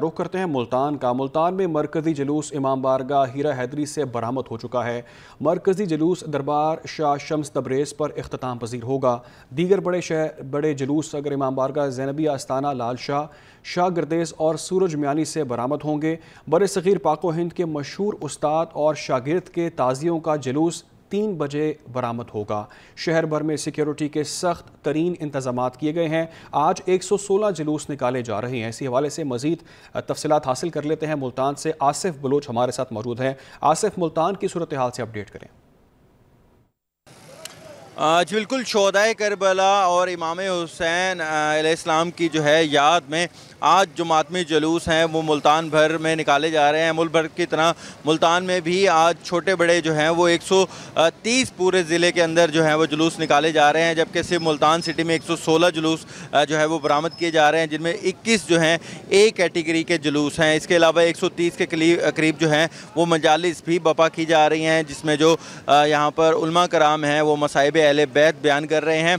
रुख करते हैं मुल्तान का मुल्तान में मरकजी जलूस इमाम बारगा हीरा हैदरी से बरामद हो चुका है मरकजी जलूस दरबार शाह शम्स तबरेज़ पर अख्ताम पजीर होगा दीगर बड़े शहर बड़े जलूस अगर इमाम बारगा जैनबी आस्ताना लाल शाह शाह गर्देज और सूरज म्यानी से बरामद होंगे बर सग़ीर पाको हिंद के मशहूर उस्ताद और शागिर्द के ताज़ियों का जलूस तीन बजे बरामद होगा शहर भर में सिक्योरिटी के सख्त तरीन इंतजाम किए गए हैं आज एक सौ सोलह जुलूस निकाले जा रहे हैं इसी हवाले से मजीद तफसलत हासिल कर लेते हैं मुल्तान से आसिफ बलोच हमारे साथ मौजूद हैं आसिफ मुल्तान की सूरत हाल से अपडेट करें आज बिल्कुल शोदा करबला और इमाम हुसैन आलाम की जो है याद में आज जो मातमी जलूस हैं वो मुल्तान भर में निकाले जा रहे हैं मुल्क भर की तरह मुल्तान में भी आज छोटे बड़े जो हैं वो 130 पूरे ज़िले के अंदर जो है वो जुलूस निकाले जा रहे हैं जबकि सिर्फ मुल्तान सिटी में 116 जुलूस जो है वो बरामद किए जा रहे हैं जिनमें इक्कीस जो हैं ए कैटेगरी के जुलूस हैं इसके अलावा एक के करीब जो हैं वो मजालस भी बपा की जा रही हैं जिसमें जो यहाँ पर उलमा कराम हैं वो मसाइब अहले बैत बयान कर रहे हैं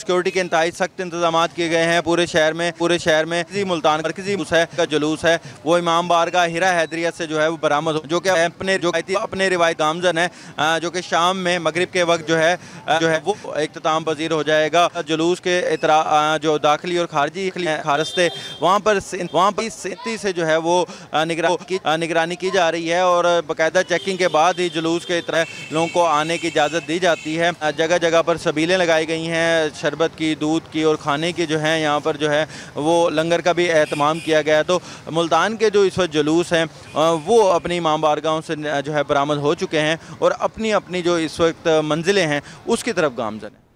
सिक्योरिटी के इंतहाई सख्त इंतजाम किए गए हैं पूरे शहर में पूरे शहर में किसी मुल्तान किसी है का जुलूस है वो इमाम बार का हिरा हैदरियत से जो है वो बरामद जो कि अपने जो अपने रिवायत गामजन है जो कि शाम में मगरब के वक्त जो है जो है वो अख्ताम पजीर हो जाएगा जुलूस के इतरा जो दाखिली और खारजी खारस्ते वहाँ पर वहाँ पर स्थिति से जो है वो निगरानी की जा रही है और बाकायदा चेकिंग के बाद ही जुलूस के इतरा लोगों को आने की इजाज़त दी जाती है जगह जगह पर सबीलें लगाई गई हैं शरबत की दूध की और खाने की जो हैं यहाँ पर जो है वो लंगर का भी अहतमाम किया गया है तो मुल्तान के जो इस वक्त जुलूस हैं वो अपनी इमाम बारगाहों से जो है बरामद हो चुके हैं और अपनी अपनी जो इस वक्त मंजिलें हैं उसकी तरफ गामजन है